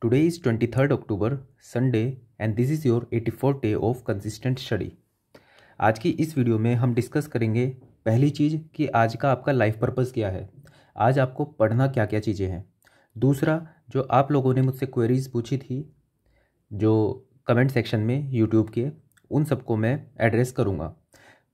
today is twenty third October Sunday and this is your eighty fourth day of consistent study आज की इस video में हम discuss करेंगे पहली चीज़ कि आज का आपका लाइफ पर्पज़ क्या है आज आपको पढ़ना क्या क्या चीज़ें हैं दूसरा जो आप लोगों ने मुझसे क्वेरीज़ पूछी थी जो कमेंट सेक्शन में यूट्यूब के उन सबको मैं एड्रेस करूँगा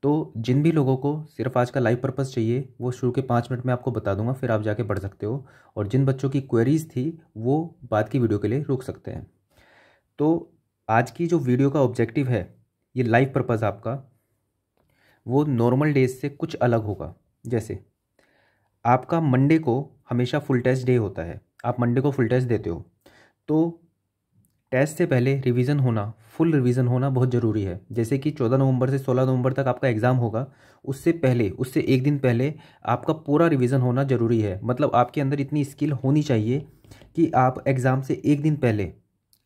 तो जिन भी लोगों को सिर्फ आज का लाइव पर्पस चाहिए वो शुरू के पाँच मिनट में आपको बता दूंगा फिर आप जाके पढ़ सकते हो और जिन बच्चों की क्वेरीज थी वो बाद की वीडियो के लिए रोक सकते हैं तो आज की जो वीडियो का ऑब्जेक्टिव है ये लाइव पर्पस आपका वो नॉर्मल डेज से कुछ अलग होगा जैसे आपका मंडे को हमेशा फुल टेस्ट डे होता है आप मंडे को फुल टेस्ट देते हो तो टेस्ट से पहले रिवीजन होना फुल रिवीजन होना बहुत ज़रूरी है जैसे कि चौदह नवंबर से सोलह नवंबर तक आपका एग्ज़ाम होगा उससे पहले उससे एक दिन पहले आपका पूरा रिवीजन होना ज़रूरी है मतलब आपके अंदर इतनी स्किल होनी चाहिए कि आप एग्ज़ाम से एक दिन पहले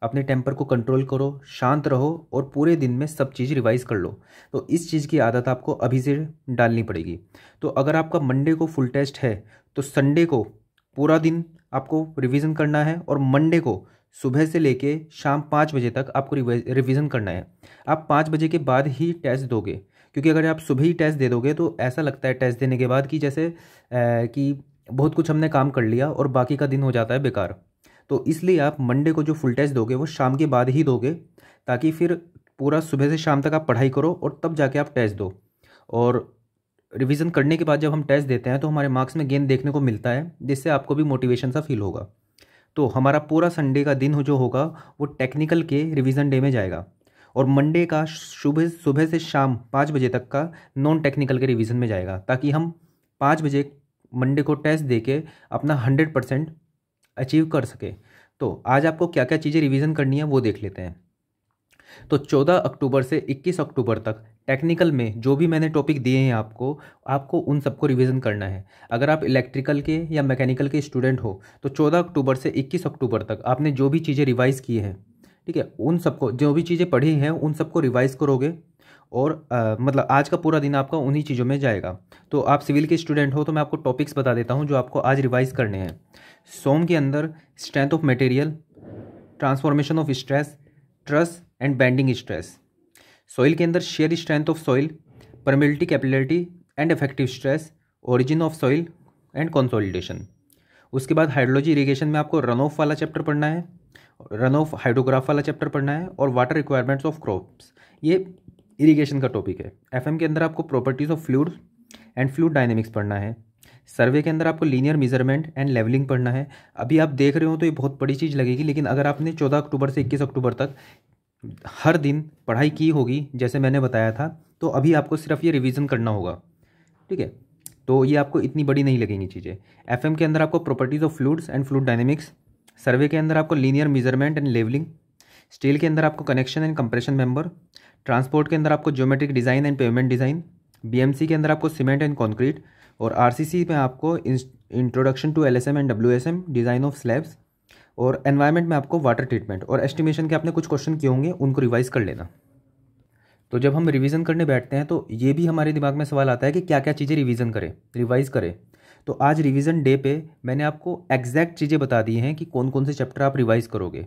अपने टेम्पर को कंट्रोल करो शांत रहो और पूरे दिन में सब चीज़ रिवाइज़ कर लो तो इस चीज़ की आदत आपको अभी से डालनी पड़ेगी तो अगर आपका मंडे को फुल टेस्ट है तो संडे को पूरा दिन आपको रिवीजन करना है और मंडे को सुबह से लेके शाम पाँच बजे तक आपको रिवीजन करना है आप पाँच बजे के बाद ही टेस्ट दोगे क्योंकि अगर आप सुबह ही टेस्ट दे दोगे तो ऐसा लगता है टेस्ट देने के बाद कि जैसे कि बहुत कुछ हमने काम कर लिया और बाकी का दिन हो जाता है बेकार तो इसलिए आप मंडे को जो फुल टेस्ट दोगे वो शाम के बाद ही दोगे ताकि फिर पूरा सुबह से शाम तक आप पढ़ाई करो और तब जाके आप टेस्ट दो और रिवीजन करने के बाद जब हम टेस्ट देते हैं तो हमारे मार्क्स में गेंद देखने को मिलता है जिससे आपको भी मोटिवेशन सा फील होगा तो हमारा पूरा संडे का दिन जो होगा वो टेक्निकल के रिविज़न डे में जाएगा और मंडे का सुबह सुबह से शाम पाँच बजे तक का नॉन टेक्निकल के रिवीजन में जाएगा ताकि हम पाँच बजे मंडे को टेस्ट दे के अपना हंड्रेड परसेंट अचीव कर सकें तो आज आपको क्या क्या चीज़ें रिवीजन करनी है वो देख लेते हैं तो 14 अक्टूबर से 21 अक्टूबर तक टेक्निकल में जो भी मैंने टॉपिक दिए हैं आपको आपको उन सबको रिवीजन करना है अगर आप इलेक्ट्रिकल के या मैकेनिकल के स्टूडेंट हो तो 14 अक्टूबर से 21 अक्टूबर तक आपने जो भी चीज़ें रिवाइज़ की हैं ठीक है उन सबको जो भी चीज़ें पढ़ी हैं उन सबको रिवाइज़ करोगे और आ, मतलब आज का पूरा दिन आपका उन्हीं चीज़ों में जाएगा तो आप सिविल के स्टूडेंट हो तो मैं आपको टॉपिक्स बता देता हूँ जो आपको आज रिवाइज़ करने हैं सोम के अंदर strength of material transformation of stress trust and bending stress soil के अंदर shear strength of soil permeability capillarity and effective stress origin of soil and consolidation उसके बाद हाइड्रोलॉजी इरीगेशन में आपको रन ऑफ वाला चैप्टर पढ़ना है रन ऑफ हाइड्रोग्राफ वाला चैप्टर पढ़ना है और वाटर रिक्वायरमेंट्स ऑफ क्रॉप्स ये इरीगेशन का टॉपिक है एफ के अंदर आपको properties of fluid and fluid dynamics पढ़ना है सर्वे के अंदर आपको लीनियर मेजरमेंट एंड लेवलिंग पढ़ना है अभी आप देख रहे हो तो ये बहुत बड़ी चीज़ लगेगी लेकिन अगर आपने चौदह अक्टूबर से इक्कीस अक्टूबर तक हर दिन पढ़ाई की होगी जैसे मैंने बताया था तो अभी आपको सिर्फ ये रिवीजन करना होगा ठीक है तो ये आपको इतनी बड़ी नहीं लगेंगी चीज़ें एफ के अंदर आपको properties of fluids and fluid dynamics survey के अंदर आपको linear measurement and levelling steel के अंदर आपको connection and compression member transport के अंदर आपको geometric design and pavement design BMC के अंदर आपको सीमेंट एंड कंक्रीट और आरसीसी में आपको introduction to LSM and WSM design of slabs और एनवायरनमेंट में आपको वाटर ट्रीटमेंट और एस्टिमेशन के आपने कुछ क्वेश्चन किए होंगे उनको रिवाइज़ कर लेना तो जब हम रिवीजन करने बैठते हैं तो ये भी हमारे दिमाग में सवाल आता है कि क्या क्या चीज़ें रिवीजन करें रिवाइज़ करें तो आज रिवीजन डे पे मैंने आपको एग्जैक्ट चीज़ें बता दी हैं कि कौन कौन से चैप्टर आप रिवाइज़ करोगे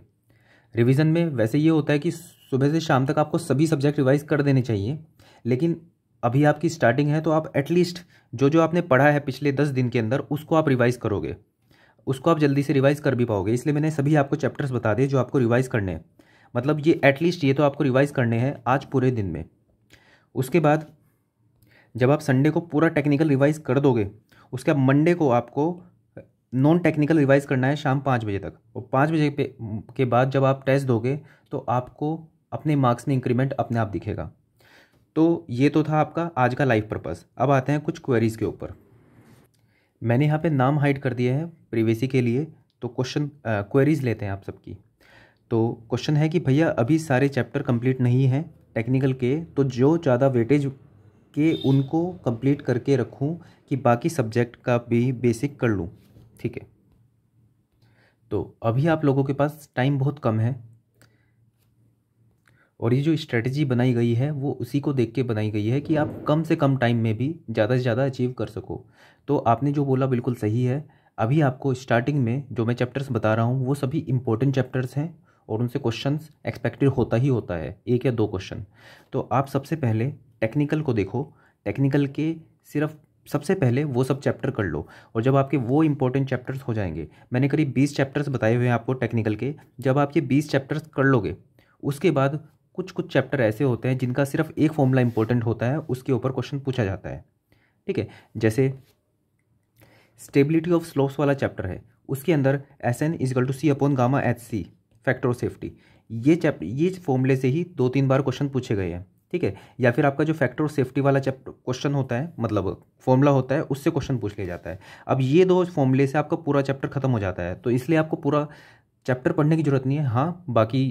रिवीजन में वैसे ये होता है कि सुबह से शाम तक आपको सभी सब्जेक्ट रिवाइज़ कर देने चाहिए लेकिन अभी आपकी स्टार्टिंग है तो आप एटलीस्ट जो जो आपने पढ़ा है पिछले दस दिन के अंदर उसको आप रिवाइज़ करोगे उसको आप जल्दी से रिवाइज़ कर भी पाओगे इसलिए मैंने सभी आपको चैप्टर्स बता दिए जो आपको रिवाइज़ करने हैं मतलब ये एटलीस्ट ये तो आपको रिवाइज़ करने हैं आज पूरे दिन में उसके बाद जब आप संडे को पूरा टेक्निकल रिवाइज़ कर दोगे उसके बाद मंडे को आपको नॉन टेक्निकल रिवाइज़ करना है शाम पाँच बजे तक और पाँच बजे पे के बाद जब आप टेस्ट दोगे तो आपको अपने मार्क्स में इंक्रीमेंट अपने आप दिखेगा तो ये तो था आपका आज का लाइफ पर्पज़ अब आते हैं कुछ क्वेरीज़ के ऊपर मैंने यहाँ पे नाम हाइड कर दिया है प्रिवेसी के लिए तो क्वेश्चन क्वेरीज़ लेते हैं आप सबकी तो क्वेश्चन है कि भैया अभी सारे चैप्टर कंप्लीट नहीं हैं टेक्निकल के तो जो ज़्यादा वेटेज के उनको कंप्लीट करके रखूं कि बाकी सब्जेक्ट का भी बेसिक कर लूं ठीक है तो अभी आप लोगों के पास टाइम बहुत कम है और ये जो स्ट्रेटजी बनाई गई है वो उसी को देख के बनाई गई है कि आप कम से कम टाइम में भी ज़्यादा से ज़्यादा अचीव कर सको तो आपने जो बोला बिल्कुल सही है अभी आपको स्टार्टिंग में जो मैं चैप्टर्स बता रहा हूँ वो सभी इंपॉर्टेंट चैप्टर्स हैं और उनसे क्वेश्चन एक्सपेक्टेड होता ही होता है एक या दो क्वेश्चन तो आप सबसे पहले टेक्निकल को देखो टेक्निकल के सिर्फ सबसे पहले वो सब चैप्टर कर लो और जब आपके वो इंपॉर्टेंट चैप्टर्स हो जाएंगे मैंने करीब बीस चैप्टर्स बताए हुए हैं आपको टेक्निकल के जब आप ये बीस चैप्टर्स कर लोगे उसके बाद कुछ कुछ चैप्टर ऐसे होते हैं जिनका सिर्फ एक फॉर्मूला इंपॉर्टेंट होता है उसके ऊपर क्वेश्चन पूछा जाता है ठीक है जैसे स्टेबिलिटी ऑफ स्लोप्स वाला चैप्टर है उसके अंदर S N equal to C upon gamma H C factor of safety ये चैप्टर ये फॉर्मूले से ही दो तीन बार क्वेश्चन पूछे गए हैं ठीक है या फिर आपका जो फैक्टर ऑफ सेफ्टी वाला चैप्टर क्वेश्चन होता है मतलब फॉर्मूला होता है उससे क्वेश्चन पूछ लिया जाता है अब ये दो फॉर्मूले से आपका पूरा चैप्टर खत्म हो जाता है तो इसलिए आपको पूरा चैप्टर पढ़ने की जरूरत नहीं है हाँ बाकी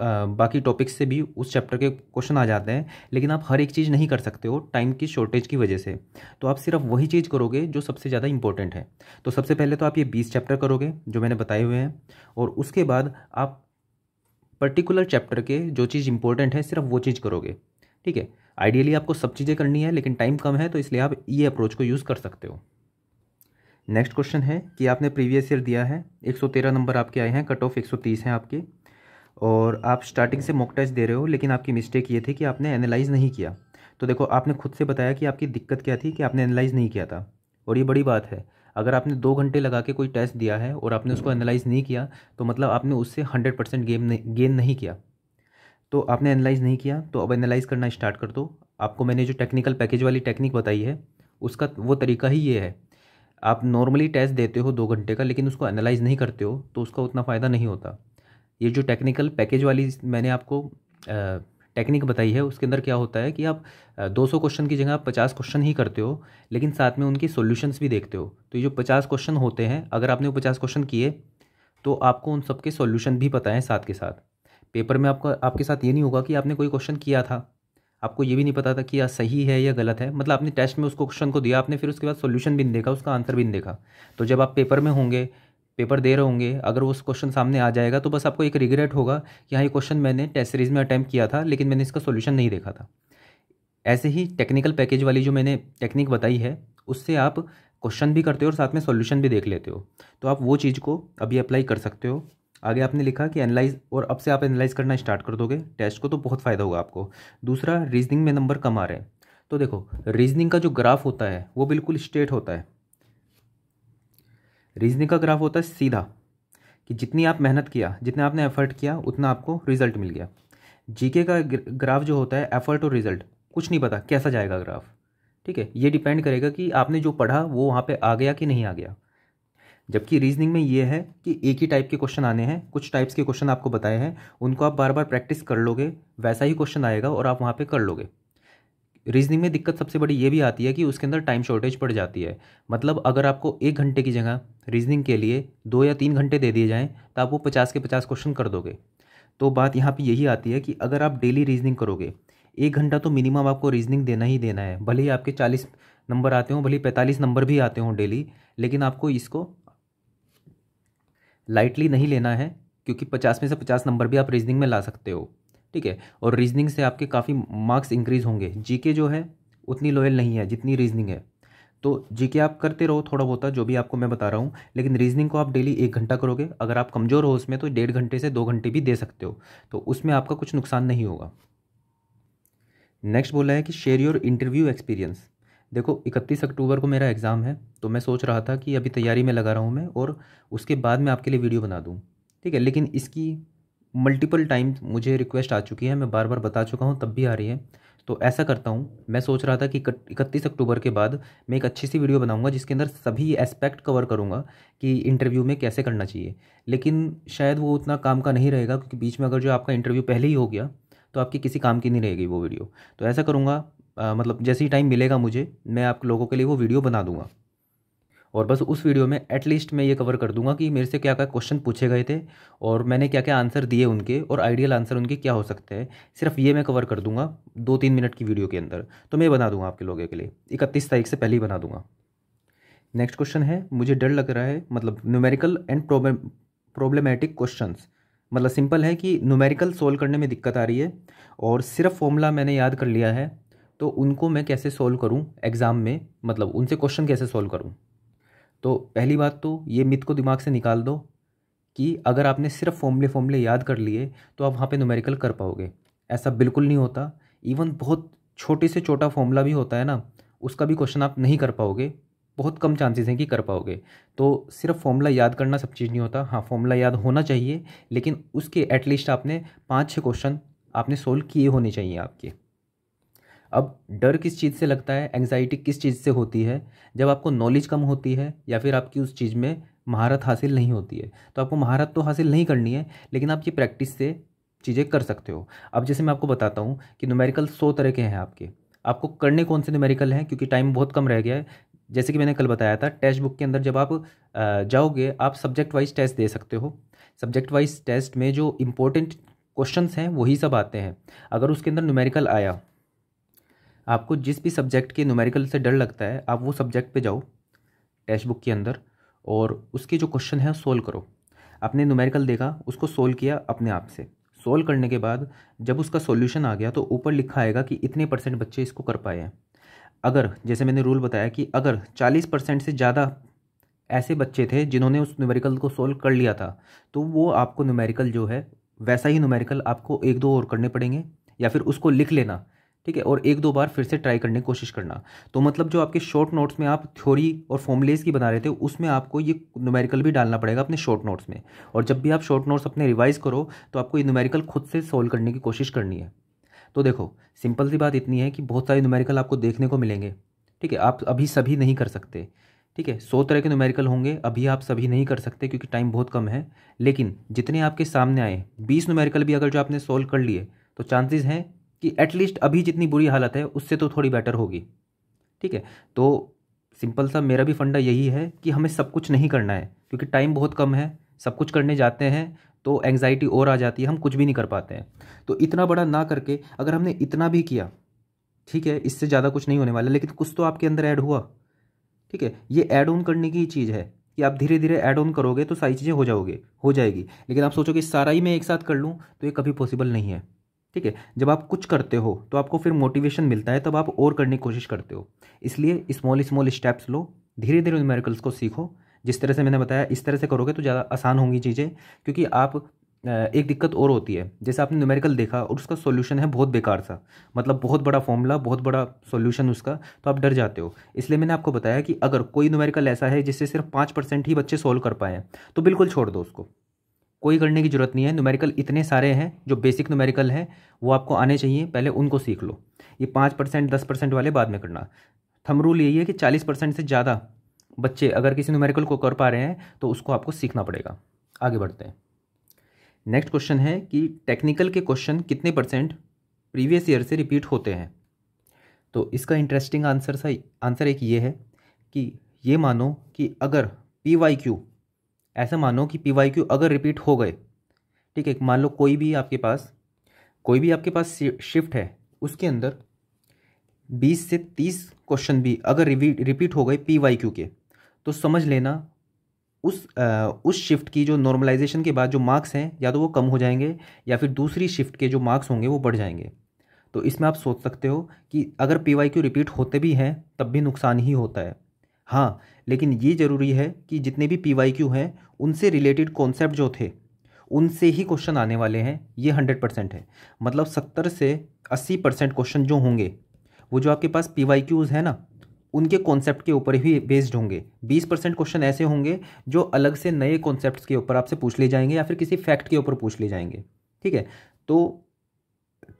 बाकी टॉपिक्स से भी उस चैप्टर के क्वेश्चन आ जाते हैं लेकिन आप हर एक चीज़ नहीं कर सकते हो टाइम की शॉर्टेज की वजह से तो आप सिर्फ वही चीज़ करोगे जो सबसे ज़्यादा इंपॉर्टेंट है तो सबसे पहले तो आप ये बीस चैप्टर करोगे जो मैंने बताए हुए हैं और उसके बाद आप पर्टिकुलर चैप्टर के जो चीज़ इंपॉर्टेंट है सिर्फ वो चीज़ करोगे ठीक है आइडियली आपको सब चीज़ें करनी है लेकिन टाइम कम है तो इसलिए आप ये अप्रोच को यूज़ कर सकते हो नेक्स्ट क्वेश्चन है कि आपने प्रीवियस ईयर दिया है 113 नंबर आपके आए हैं कट ऑफ 130 हैं आपके और आप स्टार्टिंग से मॉक टेस्ट दे रहे हो लेकिन आपकी मिस्टेक ये थी कि आपने एनालाइज नहीं किया तो देखो आपने खुद से बताया कि आपकी दिक्कत क्या थी कि आपने एनालाइज नहीं किया था और ये बड़ी बात है अगर आपने दो घंटे लगा के कोई टेस्ट दिया है और आपने उसको एनालाइज नहीं किया तो मतलब आपने उससे हंड्रेड परसेंट गेम गेन नहीं किया तो आपने एनालाइज नहीं किया तो अब एनालाइज करना स्टार्ट कर दो आपको मैंने जो टेक्निकल पैकेज वाली टेक्निक बताई है उसका वो तरीका ही ये है आप नॉर्मली टेस्ट देते हो दो घंटे का लेकिन उसको एनालाइज नहीं करते हो तो उसका उतना फ़ायदा नहीं होता ये जो टेक्निकल पैकेज वाली मैंने आपको टेक्निक बताई है उसके अंदर क्या होता है कि आप 200 क्वेश्चन की जगह आप 50 क्वेश्चन ही करते हो लेकिन साथ में उनकी सॉल्यूशंस भी देखते हो तो ये जो 50 क्वेश्चन होते हैं अगर आपने वो 50 क्वेश्चन किए तो आपको उन सबके सॉल्यूशन भी पता है साथ के साथ पेपर में आपका आपके साथ ये नहीं होगा कि आपने कोई क्वेश्चन किया था आपको ये भी नहीं पता था कि यह सही है या गलत है मतलब आपने टेस्ट में उसको क्वेश्चन को दिया आपने फिर उसके बाद सोल्यूशन भी नहीं देखा उसका आंसर भी नहीं देखा तो जब आप पेपर में होंगे पेपर दे रहे होंगे अगर उस क्वेश्चन सामने आ जाएगा तो बस आपको एक रिग्रेट होगा कि हाँ ये क्वेश्चन मैंने टेस्ट सीरीज़ में अटैम्प्ट किया था लेकिन मैंने इसका सोल्यूशन नहीं देखा था ऐसे ही टेक्निकल पैकेज वाली जो मैंने टेक्निक बताई है उससे आप क्वेश्चन भी करते हो और साथ में सॉल्यूशन भी देख लेते हो तो आप वो चीज़ को अभी अप्लाई कर सकते हो आगे आपने लिखा कि एनालाइज और अब से आप एनालाइज करना स्टार्ट कर दोगे टेस्ट को तो बहुत फ़ायदा होगा आपको दूसरा रीजनिंग में नंबर कम आ रहे हैं तो देखो रीजनिंग का जो ग्राफ होता है वो बिल्कुल स्ट्रेट होता है रीजनिंग का ग्राफ होता है सीधा कि जितनी आप मेहनत किया जितना आपने एफर्ट किया उतना आपको रिजल्ट मिल गया जीके का ग्राफ जो होता है एफर्ट और रिजल्ट कुछ नहीं पता कैसा जाएगा ग्राफ ठीक है ये डिपेंड करेगा कि आपने जो पढ़ा वो वहाँ पे आ गया कि नहीं आ गया जबकि रीजनिंग में ये है कि एक ही टाइप के क्वेश्चन आने हैं कुछ टाइप्स के क्वेश्चन आपको बताए हैं उनको आप बार बार प्रैक्टिस कर लोगे वैसा ही क्वेश्चन आएगा और आप वहाँ पे कर लोगे रीजनिंग में दिक्कत सबसे बड़ी ये भी आती है कि उसके अंदर टाइम शॉर्टेज पड़ जाती है मतलब अगर आपको एक घंटे की जगह रीजनिंग के लिए दो या तीन घंटे दे दिए जाएँ तो आप वो पचास के पचास क्वेश्चन कर दोगे तो बात यहाँ पर यही आती है कि अगर आप डेली रीजनिंग करोगे एक घंटा तो मिनिमम आपको रीजनिंग देना ही देना है भले ही आपके चालीस नंबर आते हों भले पैंतालीस नंबर भी आते हों डेली लेकिन आपको इसको लाइटली नहीं लेना है क्योंकि पचास में से पचास नंबर भी आप रीजनिंग में ला सकते हो ठीक है और रीजनिंग से आपके काफ़ी मार्क्स इंक्रीज होंगे जीके जो है उतनी लॉयल नहीं है जितनी रीजनिंग है तो जीके आप करते रहो थोड़ा बहुत जो भी आपको मैं बता रहा हूँ लेकिन रीजनिंग को आप डेली एक घंटा करोगे अगर आप कमज़ोर हो उसमें तो डेढ़ घंटे से दो घंटे भी दे सकते हो तो उसमें आपका कुछ नुकसान नहीं होगा नेक्स्ट बोला है कि शेयर योर इंटरव्यू एक्सपीरियंस देखो इकतीस अक्टूबर को मेरा एग्ज़ाम है तो मैं सोच रहा था कि अभी तैयारी में लगा रहा हूँ मैं और उसके बाद मैं आपके लिए वीडियो बना दूँ ठीक है लेकिन इसकी मल्टीपल टाइम्स मुझे रिक्वेस्ट आ चुकी है मैं बार बार बता चुका हूँ तब भी आ रही है तो ऐसा करता हूँ मैं सोच रहा था कि इकतीस अक्टूबर के बाद मैं एक अच्छी सी वीडियो बनाऊँगा जिसके अंदर सभी एस्पेक्ट कवर करूँगा कि इंटरव्यू में कैसे करना चाहिए लेकिन शायद वो उतना काम का नहीं रहेगा क्योंकि बीच में अगर जो आपका इंटरव्यू पहले ही हो गया तो आपकी किसी काम की नहीं रहेगी वो वीडियो तो ऐसा करूँगा मतलब जैसे ही टाइम मिलेगा मुझे मैं आप लोगों के लिए वो वीडियो बना दूँगा और बस उस वीडियो में एटलीस्ट मैं ये कवर कर दूंगा कि मेरे से क्या क्या क्वेश्चन पूछे गए थे और मैंने क्या क्या आंसर दिए उनके और आइडियल आंसर उनके क्या हो सकते हैं सिर्फ ये मैं कवर कर दूंगा दो तीन मिनट की वीडियो के अंदर तो मैं बना दूंगा आपके लोगों के लिए इकतीस तारीख से पहले ही बना दूंगा नेक्स्ट क्वेश्चन है मुझे डर लग रहा है मतलब न्यूमेरिकल एंड प्रॉब्लमेटिक क्वेश्चन मतलब सिंपल है कि न्यूमेरिकल सोल्व करने में दिक्कत आ रही है और सिर्फ फॉर्मूला मैंने याद कर लिया है तो उनको मैं कैसे सोल्व करूं एग्ज़ाम में मतलब उनसे क्वेश्चन कैसे सोल्व करूं तो पहली बात तो ये मिथ को दिमाग से निकाल दो कि अगर आपने सिर्फ फॉर्मले फॉर्मले याद कर लिए तो आप वहाँ पे न्यूमेरिकल कर पाओगे ऐसा बिल्कुल नहीं होता इवन बहुत छोटे से छोटा फॉर्मूला भी होता है ना उसका भी क्वेश्चन आप नहीं कर पाओगे बहुत कम चांसेस हैं कि कर पाओगे तो सिर्फ फॉर्मूला याद करना सब चीज़ नहीं होता हाँ फॉर्मूला याद होना चाहिए लेकिन उसके एटलीस्ट आपने पाँच छः क्वेश्चन आपने सोल्व किए होने चाहिए आपके अब डर किस चीज़ से लगता है एंग्जाइटी किस चीज़ से होती है जब आपको नॉलेज कम होती है या फिर आपकी उस चीज़ में महारत हासिल नहीं होती है तो आपको महारत तो हासिल नहीं करनी है लेकिन आप ये प्रैक्टिस से चीज़ें कर सकते हो अब जैसे मैं आपको बताता हूँ कि न्यूमेरिकल सौ तरह के हैं आपके आपको करने कौन से न्यूमेरिकल हैं क्योंकि टाइम बहुत कम रह गया है जैसे कि मैंने कल बताया था टेस्ट बुक के अंदर जब आप जाओगे आप सब्जेक्ट वाइज टेस्ट दे सकते हो सब्जेक्ट वाइज टेस्ट में जो इम्पोर्टेंट क्वेश्चंस हैं वही सब आते हैं अगर उसके अंदर न्यूमेरिकल आया आपको जिस भी सब्जेक्ट के न्यूमेरिकल से डर लगता है आप वो सब्जेक्ट पे जाओ टेक्स्ट बुक के अंदर और उसके जो क्वेश्चन है सोल्व करो आपने न्यूमेरिकल देखा उसको सोल्व किया अपने आप से सोल्व करने के बाद जब उसका सोल्यूशन आ गया तो ऊपर लिखा आएगा कि इतने परसेंट बच्चे इसको कर पाए हैं अगर जैसे मैंने रूल बताया कि अगर चालीस परसेंट से ज़्यादा ऐसे बच्चे थे जिन्होंने उस न्यूमेरिकल को सोल्व कर लिया था तो वो आपको न्यूमेरिकल जो है वैसा ही न्यूमेरिकल आपको एक दो और करने पड़ेंगे या फिर उसको लिख लेना ठीक है और एक दो बार फिर से ट्राई करने की कोशिश करना तो मतलब जो आपके शॉर्ट नोट्स में आप थ्योरी और फॉर्मुलेज की बना रहे थे उसमें आपको ये न्यूमेरिकल भी डालना पड़ेगा अपने शॉर्ट नोट्स में और जब भी आप शॉर्ट नोट्स अपने रिवाइज़ करो तो आपको ये न्यूमेरिकल खुद से सोल्व करने की कोशिश करनी है तो देखो सिंपल सी बात इतनी है कि बहुत सारे न्यूमेरिकल आपको देखने को मिलेंगे ठीक है आप अभी सभी नहीं कर सकते ठीक है सौ तरह के न्यूमेरिकल होंगे अभी आप सभी नहीं कर सकते क्योंकि टाइम बहुत कम है लेकिन जितने आपके सामने आए बीस न्यूमेरिकल भी अगर जो आपने सोल्व कर लिए तो चांसेस हैं कि एटलीस्ट अभी जितनी बुरी हालत है उससे तो थोड़ी बेटर होगी ठीक है तो सिंपल सा मेरा भी फंडा यही है कि हमें सब कुछ नहीं करना है क्योंकि टाइम बहुत कम है सब कुछ करने जाते हैं तो एंग्जाइटी और आ जाती है हम कुछ भी नहीं कर पाते हैं तो इतना बड़ा ना करके अगर हमने इतना भी किया ठीक है इससे ज़्यादा कुछ नहीं होने वाला लेकिन कुछ तो आपके अंदर ऐड हुआ ठीक है ये ऐड ऑन करने की चीज़ है कि आप धीरे धीरे ऐड ऑन करोगे तो सारी चीज़ें हो जाओगे हो जाएगी लेकिन आप सोचोगे सारा ही मैं एक साथ कर लूँ तो ये कभी पॉसिबल नहीं है ठीक है जब आप कुछ करते हो तो आपको फिर मोटिवेशन मिलता है तब आप और करने की कोशिश करते हो इसलिए स्मॉल स्मॉल स्टेप्स लो धीरे धीरे उन मेरिकल्स को सीखो जिस तरह से मैंने बताया इस तरह से करोगे तो ज़्यादा आसान होंगी चीज़ें क्योंकि आप एक दिक्कत और होती है जैसे आपने न्यूमेरिकल देखा और उसका सॉल्यूशन है बहुत बेकार सा मतलब बहुत बड़ा फॉर्मूला बहुत बड़ा सॉल्यूशन उसका तो आप डर जाते हो इसलिए मैंने आपको बताया कि अगर कोई न्यूमेरिकल ऐसा है जिससे सिर्फ पाँच परसेंट ही बच्चे सॉल्व कर पाए तो बिल्कुल छोड़ दो उसको कोई करने की ज़रूरत नहीं है न्यूमेरिकल इतने सारे हैं जो बेसिक न्यूमेरिकल हैं वो आपको आने चाहिए पहले उनको सीख लो ये पाँच परसेंट दस परसेंट वाले बाद में करना थम रूल यही है कि चालीस परसेंट से ज़्यादा बच्चे अगर किसी न्यूमेरिकल को कर पा रहे हैं तो उसको आपको सीखना पड़ेगा आगे बढ़ते हैं नेक्स्ट क्वेश्चन है कि टेक्निकल के क्वेश्चन कितने परसेंट प्रीवियस ईयर से रिपीट होते हैं तो इसका इंटरेस्टिंग आंसर सा आंसर एक ये है कि ये मानो कि अगर पी वाई क्यू ऐसा मानो कि पी वाई क्यू अगर रिपीट हो गए ठीक है मान लो कोई भी आपके पास कोई भी आपके पास शिफ्ट है उसके अंदर 20 से 30 क्वेश्चन भी अगर रिपीट हो गए पी वाई क्यू के तो समझ लेना उस आ, उस शिफ्ट की जो नॉर्मलाइजेशन के बाद जो मार्क्स हैं या तो वो कम हो जाएंगे या फिर दूसरी शिफ्ट के जो मार्क्स होंगे वो बढ़ जाएंगे तो इसमें आप सोच सकते हो कि अगर पी वाई क्यू रिपीट होते भी हैं तब भी नुकसान ही होता है हाँ लेकिन ये ज़रूरी है कि जितने भी पी वाई क्यू हैं उनसे रिलेटेड कॉन्सेप्ट जो थे उनसे ही क्वेश्चन आने वाले हैं ये हंड्रेड परसेंट है मतलब सत्तर से अस्सी परसेंट क्वेश्चन जो होंगे वो जो आपके पास पी वाई क्यूज़ हैं ना उनके कॉन्सेप्ट के ऊपर ही बेस्ड होंगे बीस परसेंट क्वेश्चन ऐसे होंगे जो अलग से नए कॉन्सेप्ट के ऊपर आपसे पूछ लिए जाएंगे या फिर किसी फैक्ट के ऊपर पूछ लिए जाएंगे ठीक है तो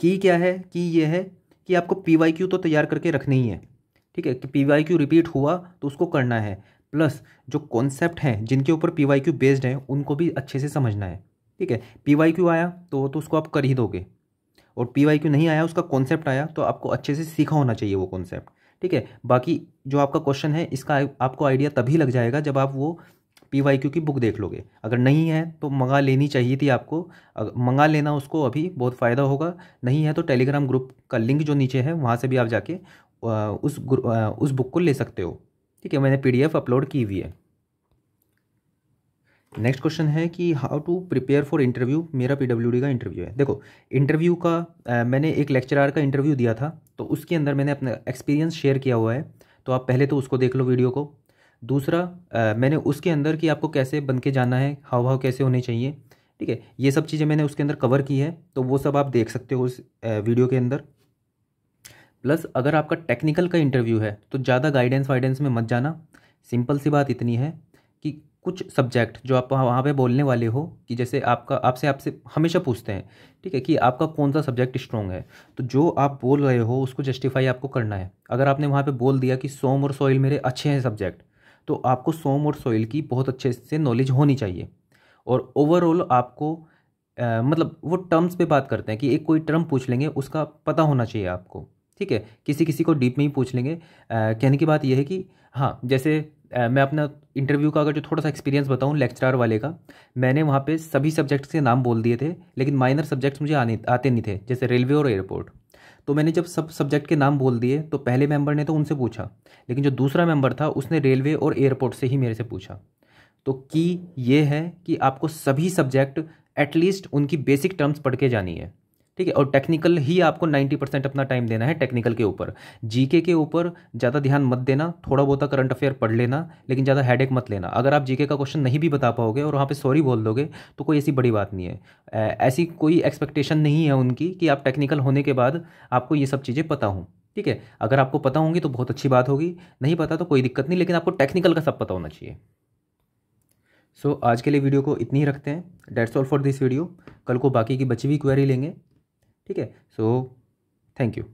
की क्या है की ये है कि आपको पी वाई क्यू तो तैयार करके रखनी ही है ठीक है कि पी वाई क्यू रिपीट हुआ तो उसको करना है प्लस जो कॉन्सेप्ट हैं जिनके ऊपर पी वाई क्यू बेस्ड हैं उनको भी अच्छे से समझना है ठीक है पी वाई क्यू आया तो वो तो उसको आप कर ही दोगे और पी वाई क्यू नहीं आया उसका कॉन्सेप्ट आया तो आपको अच्छे से सीखा होना चाहिए वो कॉन्सेप्ट ठीक है बाकी जो आपका क्वेश्चन है इसका आपको आइडिया तभी लग जाएगा जब आप वो पी वाई क्यू की बुक देख लोगे अगर नहीं है तो मंगा लेनी चाहिए थी आपको अगर मंगा लेना उसको अभी बहुत फ़ायदा होगा नहीं है तो टेलीग्राम ग्रुप का लिंक जो नीचे है वहाँ से भी आप जाके उस उस बुक को ले सकते हो ठीक है मैंने पी अपलोड की हुई है नेक्स्ट क्वेश्चन है कि how to prepare for interview मेरा पी का इंटरव्यू है देखो इंटरव्यू का आ, मैंने एक लेक्चरार का इंटरव्यू दिया था तो उसके अंदर मैंने अपना एक्सपीरियंस शेयर किया हुआ है तो आप पहले तो उसको देख लो वीडियो को दूसरा आ, मैंने उसके अंदर कि आपको कैसे बन के जाना है हाव भाव कैसे होने चाहिए ठीक है ये सब चीज़ें मैंने उसके अंदर कवर की है तो वो सब आप देख सकते हो उस वीडियो के अंदर प्लस अगर आपका टेक्निकल का इंटरव्यू है तो ज़्यादा गाइडेंस वाइडेंस में मत जाना सिंपल सी बात इतनी है कि कुछ सब्जेक्ट जो आप वहाँ पे बोलने वाले हो कि जैसे आपका आपसे आपसे हमेशा पूछते हैं ठीक है कि आपका कौन सा सब्जेक्ट स्ट्रॉन्ग है तो जो आप बोल रहे हो उसको जस्टिफाई आपको करना है अगर आपने वहाँ पे बोल दिया कि सोम और सॉइल मेरे अच्छे हैं सब्जेक्ट तो आपको सोम और सॉइल की बहुत अच्छे से नॉलेज होनी चाहिए और ओवरऑल आपको आ, मतलब वो टर्म्स पे बात करते हैं कि एक कोई टर्म पूछ लेंगे उसका पता होना चाहिए आपको ठीक है किसी किसी को डीप में ही पूछ लेंगे आ, कहने की बात यह है कि हाँ जैसे आ, मैं अपना इंटरव्यू का अगर जो थोड़ा सा एक्सपीरियंस बताऊँ लेक्चरार वाले का मैंने वहाँ पे सभी सब्जेक्ट्स के नाम बोल दिए थे लेकिन माइनर सब्जेक्ट्स मुझे आने आते नहीं थे जैसे रेलवे और एयरपोर्ट तो मैंने जब सब सब्जेक्ट के नाम बोल दिए तो पहले मेंबर ने तो उनसे पूछा लेकिन जो दूसरा मेंबर था उसने रेलवे और एयरपोर्ट से ही मेरे से पूछा तो की ये है कि आपको सभी सब्जेक्ट एटलीस्ट उनकी बेसिक टर्म्स पढ़ के जानी है ठीक है और टेक्निकल ही आपको 90 परसेंट अपना टाइम देना है टेक्निकल के ऊपर जीके के ऊपर ज़्यादा ध्यान मत देना थोड़ा बहुत करंट अफेयर पढ़ लेना लेकिन ज़्यादा हेडेक मत लेना अगर आप जीके का क्वेश्चन नहीं भी बता पाओगे और वहाँ पर सॉरी बोल दोगे तो कोई ऐसी बड़ी बात नहीं है ऐसी कोई एक्सपेक्टेशन नहीं है उनकी कि आप टेक्निकल होने के बाद आपको ये सब चीज़ें पता हूँ ठीक है अगर आपको पता होंगी तो बहुत अच्छी बात होगी नहीं पता तो कोई दिक्कत नहीं लेकिन आपको टेक्निकल का सब पता होना चाहिए सो so, आज के लिए वीडियो को इतनी ही रखते हैं that's all for this video कल को बाकी की बची हुई क्वेरी लेंगे ठीक है सो थैंक यू